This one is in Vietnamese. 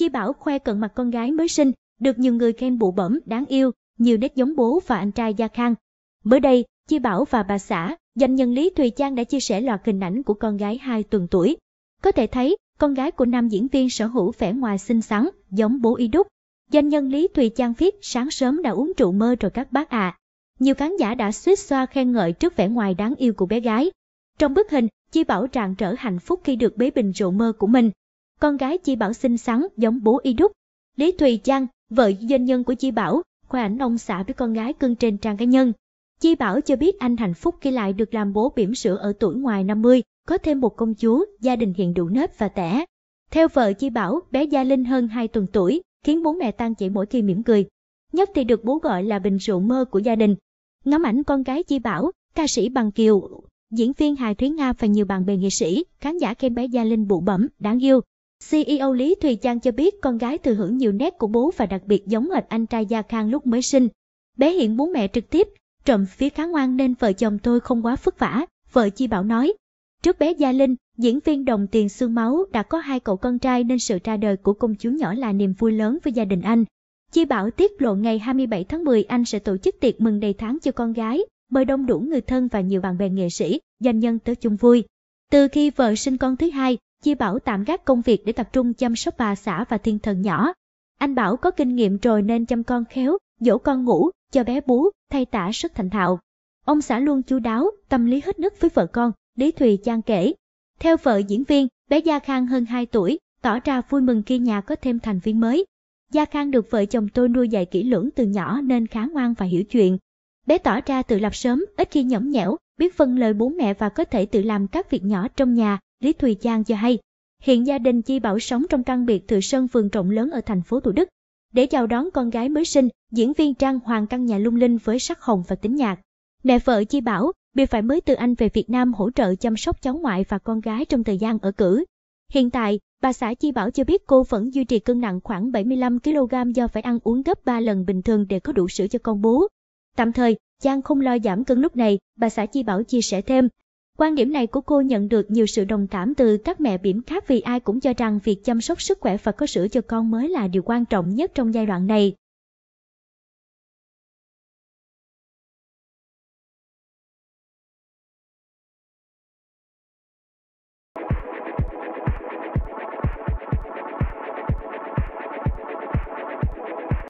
Chi Bảo khoe cận mặt con gái mới sinh, được nhiều người khen bụ bẩm, đáng yêu, nhiều nét giống bố và anh trai Gia Khang. Mới đây, Chi Bảo và bà xã, danh nhân Lý Thùy Trang đã chia sẻ loạt hình ảnh của con gái 2 tuần tuổi. Có thể thấy, con gái của nam diễn viên sở hữu vẻ ngoài xinh xắn, giống bố y đúc. Danh nhân Lý Thùy Trang viết sáng sớm đã uống rượu mơ rồi các bác ạ. À. Nhiều khán giả đã suýt xoa khen ngợi trước vẻ ngoài đáng yêu của bé gái. Trong bức hình, Chi Bảo tràn trở hạnh phúc khi được bế bình rượu mơ của mình con gái Chi Bảo xinh xắn giống bố y đúc. Lý Thùy Trang, vợ doanh nhân của Chi Bảo, khoe ảnh ông xã với con gái cưng trên trang cá nhân. Chi Bảo cho biết anh hạnh phúc khi lại được làm bố bỉm sữa ở tuổi ngoài 50, có thêm một công chúa, gia đình hiện đủ nếp và tẻ. Theo vợ Chi Bảo, bé Gia Linh hơn 2 tuần tuổi, khiến bố mẹ tan chảy mỗi khi mỉm cười. Nhất thì được bố gọi là bình rượu mơ của gia đình. Ngắm ảnh con gái Chi Bảo, ca sĩ Bằng Kiều, diễn viên Hà Thúy Nga và nhiều bạn bè nghệ sĩ, khán giả khen bé Gia Linh bụ bẩm, đáng yêu, CEO Lý Thùy Trang cho biết con gái thừa hưởng nhiều nét của bố và đặc biệt giống hệt anh trai Gia Khang lúc mới sinh. Bé hiện bố mẹ trực tiếp, trộm phía khá ngoan nên vợ chồng tôi không quá vất vả, vợ Chi Bảo nói. Trước bé Gia Linh, diễn viên đồng tiền xương máu đã có hai cậu con trai nên sự ra đời của công chúa nhỏ là niềm vui lớn với gia đình anh. Chi Bảo tiết lộ ngày 27 tháng 10 anh sẽ tổ chức tiệc mừng đầy tháng cho con gái, mời đông đủ người thân và nhiều bạn bè nghệ sĩ, doanh nhân tới chung vui. Từ khi vợ sinh con thứ hai, Chi Bảo tạm gác công việc để tập trung chăm sóc bà xã và thiên thần nhỏ. Anh Bảo có kinh nghiệm rồi nên chăm con khéo, dỗ con ngủ, cho bé bú, thay tả rất thành thạo. Ông xã luôn chu đáo, tâm lý hết nứt với vợ con, Lý Thùy Trang kể. Theo vợ diễn viên, bé Gia Khang hơn 2 tuổi, tỏ ra vui mừng khi nhà có thêm thành viên mới. Gia Khang được vợ chồng tôi nuôi dạy kỹ lưỡng từ nhỏ nên khá ngoan và hiểu chuyện. Bé tỏ ra tự lập sớm, ít khi nhõng nhẽo, biết phân lời bố mẹ và có thể tự làm các việc nhỏ trong nhà Lý Thùy Trang cho hay, hiện gia đình Chi Bảo sống trong căn biệt thự sân vườn rộng lớn ở thành phố Thủ Đức. Để chào đón con gái mới sinh, diễn viên Trang hoàn căn nhà lung linh với sắc hồng và tính nhạc. Mẹ vợ Chi Bảo bị phải mới từ Anh về Việt Nam hỗ trợ chăm sóc cháu ngoại và con gái trong thời gian ở cử. Hiện tại, bà xã Chi Bảo cho biết cô vẫn duy trì cân nặng khoảng 75kg do phải ăn uống gấp 3 lần bình thường để có đủ sữa cho con bú. Tạm thời, Trang không lo giảm cân lúc này, bà xã Chi Bảo chia sẻ thêm, Quan điểm này của cô nhận được nhiều sự đồng cảm từ các mẹ bỉm khác vì ai cũng cho rằng việc chăm sóc sức khỏe và có sữa cho con mới là điều quan trọng nhất trong giai đoạn này.